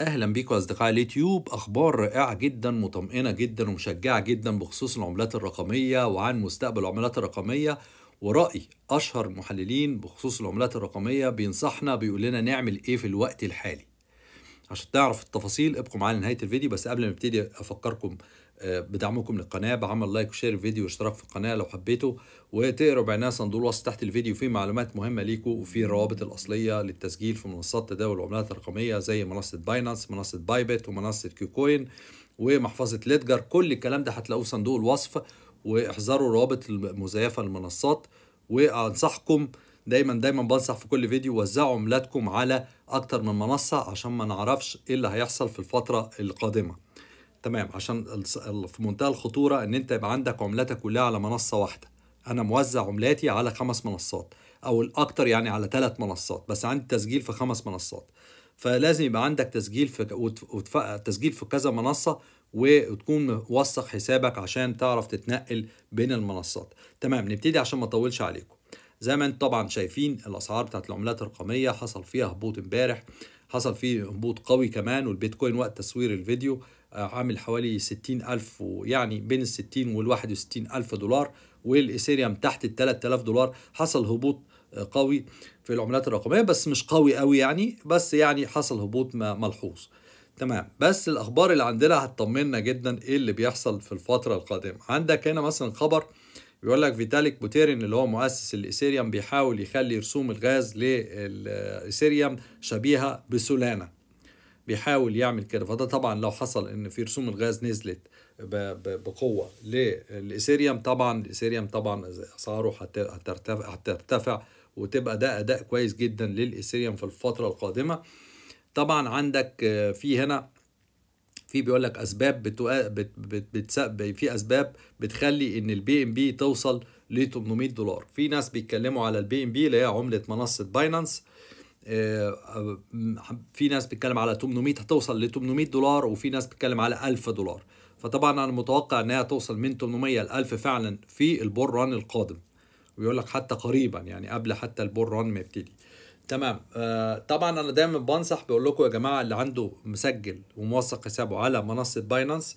اهلا بيكم اصدقائي اليوتيوب اخبار رائعه جدا مطمئنه جدا ومشجعه جدا بخصوص العملات الرقميه وعن مستقبل العملات الرقميه وراي اشهر المحللين بخصوص العملات الرقميه بينصحنا بيقول لنا نعمل ايه في الوقت الحالي عشان تعرف التفاصيل ابقوا معانا لنهايه الفيديو بس قبل ما نبتدي افكركم بدعمكم للقناه بعمل لايك وشير الفيديو واشتراك في القناه لو حبيته وتقروا بعنايه صندوق الوصف تحت الفيديو فيه معلومات مهمه ليكم وفي الروابط الاصليه للتسجيل في منصات تداول العملات الرقميه زي منصه باينانس منصه بايبت ومنصه كيوكوين ومحفظه ليدجر كل الكلام ده هتلاقوه في صندوق الوصف واحذروا الروابط المزيفه للمنصات وانصحكم دايما دايما بنصح في كل فيديو وزعوا عملاتكم على اكتر من منصه عشان ما نعرفش ايه اللي هيحصل في الفتره القادمه تمام عشان في منتهى الخطوره ان انت يبقى عندك عملاتك كلها على منصه واحده انا موزع عملاتي على خمس منصات او الاكتر يعني على ثلاث منصات بس عندي تسجيل في خمس منصات فلازم يبقى عندك تسجيل في وتف... تسجيل في كذا منصه وتكون موثق حسابك عشان تعرف تتنقل بين المنصات تمام نبتدي عشان ما اطولش عليكم زي ما انتم طبعا شايفين الاسعار بتاعت العملات الرقميه حصل فيها هبوط امبارح حصل فيه هبوط قوي كمان والبيتكوين وقت تصوير الفيديو عامل حوالي 60 ألف ويعني بين ال 60 وال 61 ألف دولار والإيثيريوم تحت ال 3000 دولار حصل هبوط آه، قوي في العملات الرقمية بس مش قوي قوي يعني بس يعني حصل هبوط ملحوظ تمام بس الأخبار اللي عندنا هتطمنا جدا إيه اللي بيحصل في الفترة القادمة عندك هنا مثلا خبر بيقول لك فيتاليك بوتيرين اللي هو مؤسس الايثيريوم بيحاول يخلي رسوم الغاز للايثيريوم شبيهه بسولانا بيحاول يعمل كده فده طبعا لو حصل ان في رسوم الغاز نزلت بقوه للايثيريوم طبعا الايثيريوم طبعا اسعاره هترتفع هترتفع وتبقى ده اداء كويس جدا للايثيريوم في الفتره القادمه طبعا عندك في هنا في بيقول لك اسباب بتو... بت... بت... بت... في اسباب بتخلي ان البي ام بي توصل ل 800 دولار في ناس بيتكلموا على البي ام بي اللي هي عمله منصه باينانس آه، في ناس بتتكلم على 800 هتوصل ل 800 دولار وفي ناس بتتكلم على 1000 دولار فطبعا انا متوقع انها توصل من 800 ل 1000 فعلا في البول ران القادم ويقول لك حتى قريبا يعني قبل حتى البول ران ما يبتدي تمام آه، طبعا انا دايما بنصح بقول لكم يا جماعه اللي عنده مسجل وموثق حسابه على منصه باينانس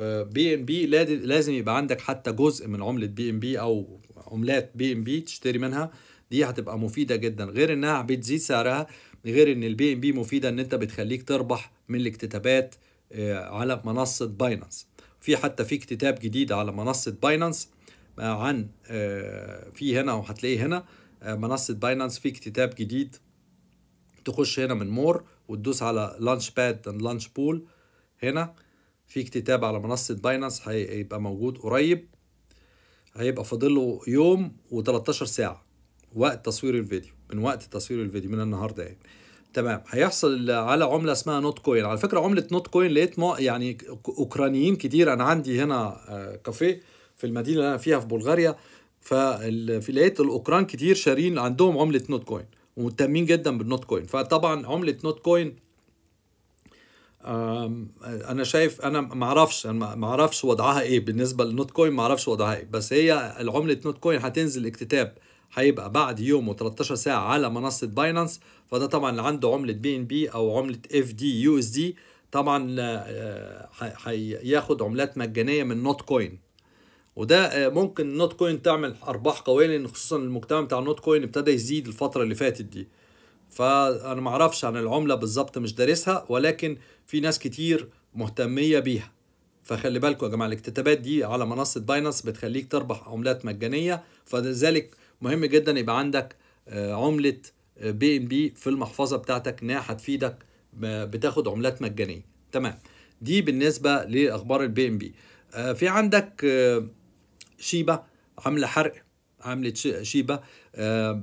بي ان بي لازم يبقى عندك حتى جزء من عمله بي ان بي او عملات بي ام بي تشتري منها دي هتبقى مفيده جدا غير انها بتزيد سعرها غير ان البي ام بي مفيده ان انت بتخليك تربح من الاكتتابات آه، على منصه باينانس في حتى في اكتتاب جديد على منصه باينانس آه، عن آه، في هنا وهتلاقيه هنا منصه باينانس في اكتتاب جديد تخش هنا من مور وتدوس على لانش باد اند لانش بول هنا في اكتتاب على منصه باينانس هيبقى موجود قريب هيبقى فاضله يوم و13 ساعه وقت تصوير الفيديو من وقت تصوير الفيديو من النهارده يعني تمام هيحصل على عمله اسمها نوت كوين على فكره عمله نوت كوين لقيت يعني اوكرانيين كتير انا عندي هنا آه، كافيه في المدينه اللي انا فيها في بلغاريا فلقيت الاوكران كتير شارين عندهم عمله نوت كوين ومهتمين جدا بالنوت كوين فطبعا عمله نوت كوين انا شايف انا ما اعرفش انا ما اعرفش وضعها ايه بالنسبه للنوت كوين ما اعرفش وضعها ايه بس هي العمله نوت كوين هتنزل اكتتاب هيبقى بعد يوم و13 ساعه على منصه باينانس فده طبعا اللي عنده عمله بي ان بي او عمله اف دي يو اس دي طبعا آه، آه، هياخد عملات مجانيه من نوت كوين وده آه، ممكن نوت كوين تعمل ارباح قويه لان خصوصا المجتمع بتاع النوت كوين ابتدى يزيد الفتره اللي فاتت دي فانا ما اعرفش عن العمله بالظبط مش دارسها ولكن في ناس كتير مهتميه بيها فخلي بالكم يا جماعه الاكتتابات دي على منصه باينانس بتخليك تربح عملات مجانيه فلذلك مهم جدا يبقى عندك آه، عمله بي ام بي في المحفظه بتاعتك انها هتفيدك آه، بتاخد عملات مجانيه تمام دي بالنسبه لاخبار البي ام آه، بي في عندك شيبه عامله حرق عملت شيبا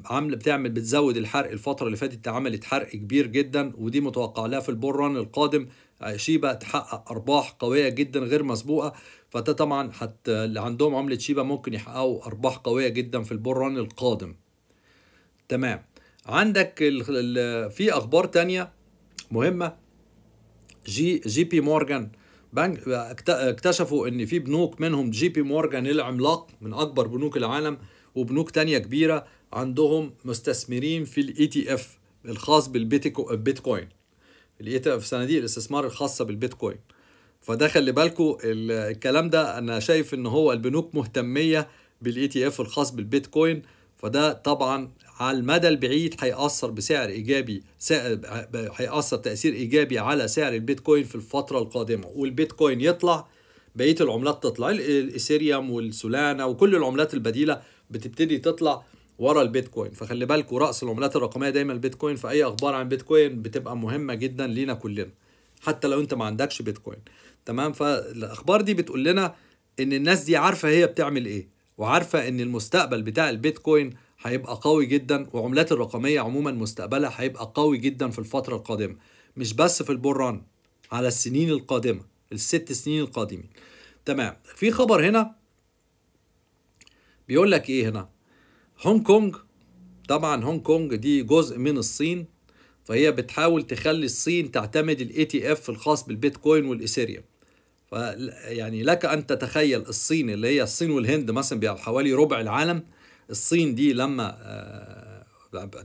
عامله بتعمل بتزود الحرق الفتره اللي فاتت عملت حرق كبير جدا ودي متوقع لها في البول ران القادم آه، شيبا تحقق ارباح قويه جدا غير مسبوقه فده طبعا حتى اللي عندهم عمله شيبا ممكن يحققوا ارباح قويه جدا في البول ران القادم تمام عندك في اخبار تانية مهمه جي جي بي مورجان بنك اكتشفوا ان في بنوك منهم جي بي مورجان العملاق من اكبر بنوك العالم وبنوك تانية كبيرة عندهم مستثمرين في الاي تي e اف الخاص بالبيتكوين الاي تي e اف صناديق الاستثمار الخاصة بالبيتكوين فده خلي بالكم الكلام ده انا شايف ان هو البنوك مهتمية بالاي تي e اف الخاص بالبيتكوين فده طبعا على المدى البعيد هيأثر بسعر ايجابي هيأثر تأثير ايجابي على سعر البيتكوين في الفترة القادمة والبيتكوين يطلع بقيه العملات تطلع الايثيريوم والسولانا وكل العملات البديله بتبتدي تطلع ورا البيتكوين فخلي بالكوا راس العملات الرقميه دايما البيتكوين فاي اخبار عن بيتكوين بتبقى مهمه جدا لينا كلنا حتى لو انت ما عندكش بيتكوين تمام فالاخبار دي بتقول لنا ان الناس دي عارفه هي بتعمل ايه وعارفه ان المستقبل بتاع البيتكوين هيبقى قوي جدا وعملات الرقميه عموما مستقبلها هيبقى قوي جدا في الفتره القادمه مش بس في البول على السنين القادمه الست سنين القادمين تمام في خبر هنا بيقول لك ايه هنا هونج كونج طبعا هونج كونج دي جزء من الصين فهي بتحاول تخلي الصين تعتمد الاي تي اف الخاص بالبيتكوين ف يعني لك ان تتخيل الصين اللي هي الصين والهند مثلا بيع حوالي ربع العالم الصين دي لما آه،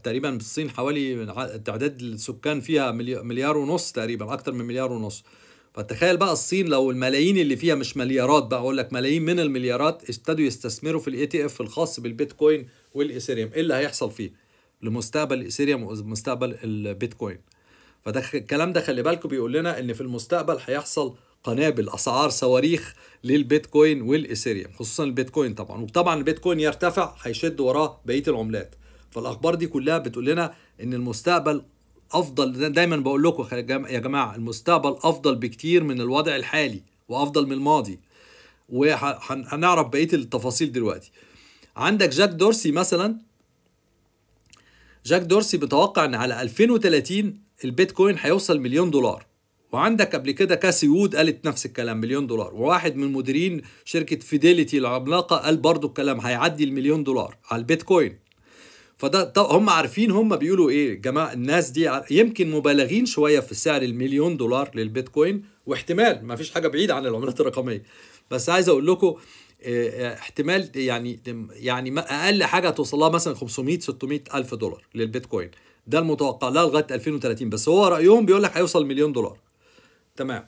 تقريبا الصين حوالي تعداد السكان فيها مليار ونص تقريبا اكتر من مليار ونص فتخيل بقى الصين لو الملايين اللي فيها مش مليارات بقى اقول لك ملايين من المليارات ابتدوا يستثمروا في الاي تي اف الخاص بالبيتكوين والايثيريوم ايه اللي هيحصل فيه لمستقبل الايثيريوم ومستقبل البيتكوين فده الكلام ده خلي بالكم بيقول لنا ان في المستقبل هيحصل قنابل اسعار صواريخ للبيتكوين والايثيريوم خصوصا البيتكوين طبعا وطبعا البيتكوين يرتفع هيشد وراه بقيه العملات فالاخبار دي كلها بتقول لنا ان المستقبل افضل دايما بقول لكم يا جماعه المستقبل افضل بكتير من الوضع الحالي وافضل من الماضي وهنعرف بقيه التفاصيل دلوقتي عندك جاك دورسي مثلا جاك دورسي بيتوقع ان على 2030 البيتكوين هيوصل مليون دولار وعندك قبل كده كاسي وود قالت نفس الكلام مليون دولار وواحد من مديرين شركه فيديليتي العملاقه قال برضو الكلام هيعدي المليون دولار على البيتكوين فده هم عارفين هم بيقولوا ايه جماعه الناس دي يمكن مبالغين شويه في سعر المليون دولار للبيتكوين واحتمال ما فيش حاجه بعيده عن العملات الرقميه بس عايز اقول لكم آه، آه، احتمال يعني يعني اقل حاجه توصلها مثلا 500 600 الف دولار للبيتكوين ده المتوقع لها لغايه 2030 بس هو رايهم بيقول لك هيوصل مليون دولار تمام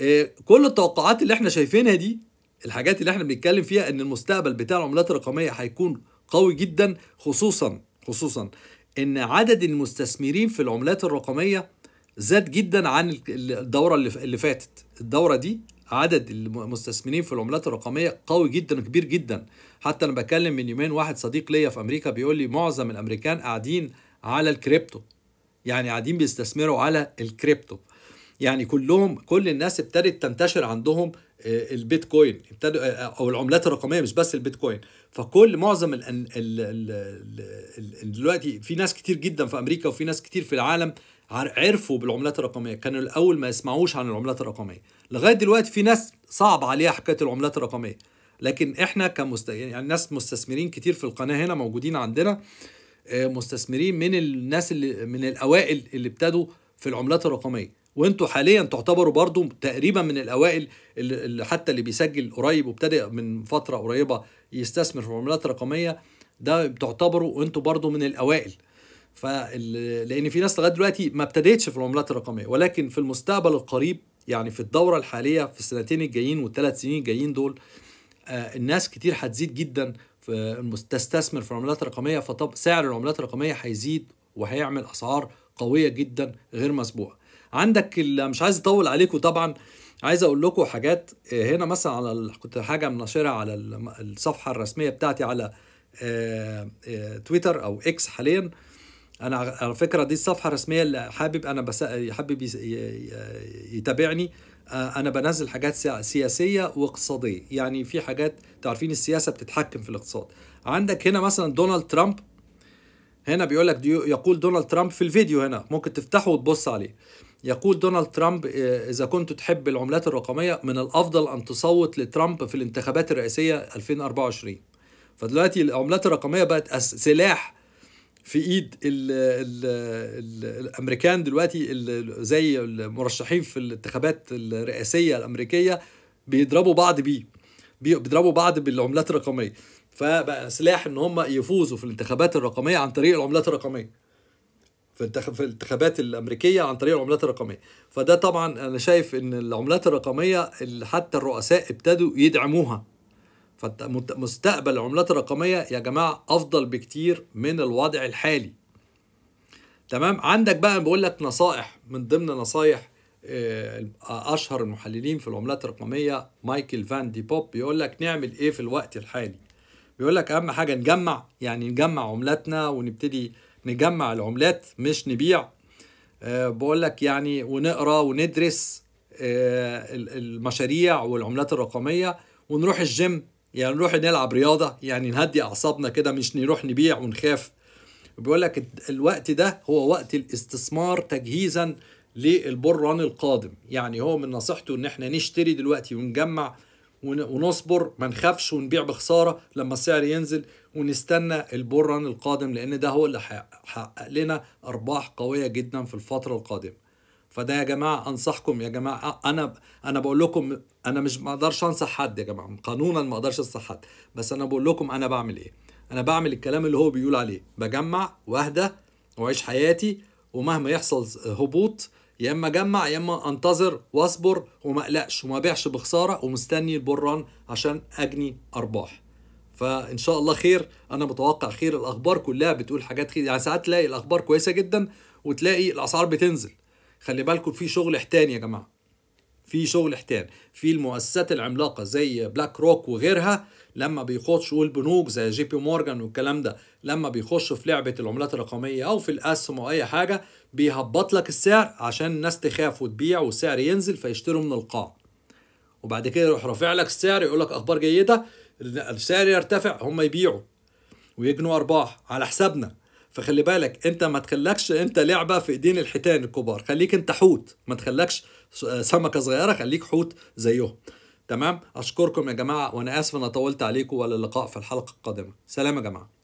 آه، كل التوقعات اللي احنا شايفينها دي الحاجات اللي احنا بنتكلم فيها ان المستقبل بتاع العملات الرقميه هيكون قوي جدا خصوصا خصوصا ان عدد المستثمرين في العملات الرقميه زاد جدا عن الدوره اللي فاتت الدوره دي عدد المستثمرين في العملات الرقميه قوي جدا كبير جدا حتى انا بكلم من يومين واحد صديق ليا في امريكا بيقول لي معظم الامريكان قاعدين على الكريبتو يعني قاعدين بيستثمروا على الكريبتو يعني كلهم كل الناس ابتدت تنتشر عندهم آه، البيتكوين ابتدوا آه، آه، او العملات الرقميه مش بس البيتكوين فكل معظم دلوقتي في ناس كتير جدا في امريكا وفي ناس كتير في العالم عرفوا بالعملات الرقميه كانوا الاول ما يسمعوش عن العملات الرقميه لغايه دلوقتي في ناس صعب عليها حكايه العملات الرقميه لكن احنا كمست يعني ناس مستثمرين كتير في القناه هنا موجودين عندنا مستثمرين من الناس اللي من الاوائل اللي ابتدوا في العملات الرقميه وانتوا حاليا تعتبروا برضو تقريبا من الاوائل اللي حتى اللي بيسجل قريب وابتدى من فتره قريبه يستثمر في العملات الرقميه ده بتعتبروا انتوا برضو من الاوائل ف لان في ناس لغايه دلوقتي ما ابتدتش في العملات الرقميه ولكن في المستقبل القريب يعني في الدوره الحاليه في السنتين الجايين والثلاث سنين الجايين دول آه، الناس كتير هتزيد جدا في تستثمر في العملات الرقميه فطب سعر العملات الرقميه هيزيد وهيعمل اسعار قويه جدا غير مسبوقه عندك مش عايز اطول عليكم طبعا عايز اقول لكم حاجات آه، هنا مثلا على ال... كنت حاجه منشرها على الصفحه الرسميه بتاعتي على آه، آه، تويتر او اكس حاليا انا على فكره دي الصفحه الرسميه اللي حابب انا بس حابب يتابعني انا بنزل حاجات سياسيه واقتصاديه يعني في حاجات تعرفين السياسه بتتحكم في الاقتصاد عندك هنا مثلا دونالد ترامب هنا بيقول لك يقول دونالد ترامب في الفيديو هنا ممكن تفتحه وتبص عليه يقول دونالد ترامب آه، إذا كنت تحب العملات الرقمية من الأفضل أن تصوت لترامب في الانتخابات الرئاسية 2024 فدلوقتي العملات الرقمية بقت سلاح في ايد الـ الـ الـ الامريكان دلوقتي زي المرشحين في الانتخابات الرئاسيه الامريكيه بيضربوا بعض بيه بيضربوا بعض بالعملات الرقميه فبقى سلاح ان هم يفوزوا في الانتخابات الرقميه عن طريق العملات الرقميه في الانتخابات الامريكيه عن طريق العملات الرقميه فده طبعا انا شايف ان العملات الرقميه اللي حتى الرؤساء ابتدوا يدعموها فمستقبل العملات الرقميه يا جماعه افضل بكتير من الوضع الحالي تمام عندك بقى بقول لك نصائح من ضمن نصائح آه، اشهر المحللين في العملات الرقميه مايكل فان دي بوب بيقول لك نعمل ايه في الوقت الحالي بيقول لك اهم حاجه نجمع يعني نجمع عملاتنا ونبتدي نجمع العملات مش نبيع آه، بقول لك يعني ونقرا وندرس آه، المشاريع والعملات الرقميه ونروح الجيم يعني نروح نلعب رياضه يعني نهدي اعصابنا كده مش نروح نبيع ونخاف بيقول لك الوقت ده هو وقت الاستثمار تجهيزا للبران القادم يعني هو من نصيحته ان احنا نشتري دلوقتي ونجمع ونصبر ما نخافش ونبيع بخساره لما السعر ينزل ونستنى البران ران القادم لان ده هو اللي هيحقق لنا ارباح قويه جدا في الفتره القادمه فده يا جماعه انصحكم يا جماعه انا انا بقول لكم انا مش ما اقدرش انصح حد يا جماعه قانونا ما اقدرش انصح حد بس انا بقول لكم انا بعمل ايه انا بعمل الكلام اللي هو بيقول عليه بجمع واهدى واعيش حياتي ومهما يحصل هبوط يا اما اجمع يا اما انتظر واصبر وما اقلقش وما بيعش بخساره ومستني البول ران عشان اجني ارباح فان شاء الله خير انا متوقع خير الاخبار كلها بتقول حاجات خير يعني ساعات تلاقي الاخبار كويسه جدا وتلاقي الاسعار بتنزل خلي بالكم في شغل احتاني يا جماعه في شغل احتيال في المؤسسات العملاقه زي بلاك روك وغيرها لما بيخش والبنوك زي جي بي مورجان والكلام ده لما بيخشوا في لعبه العملات الرقميه او في الاسهم او اي حاجه بيهبط لك السعر عشان الناس تخاف وتبيع والسعر ينزل فيشتروا من القاع وبعد كده يروح رافع لك السعر يقول لك اخبار جيده السعر يرتفع هم يبيعوا ويجنوا ارباح على حسابنا فخلي بالك انت ما تخلكش انت لعبه في ايدين الحيتان الكبار خليك انت حوت ما تخلكش آه، سمكه صغيره خليك حوت زيهم تمام اشكركم يا جماعه وانا اسف انا طولت عليكم وللقاء اللقاء في الحلقه القادمه سلام يا جماعه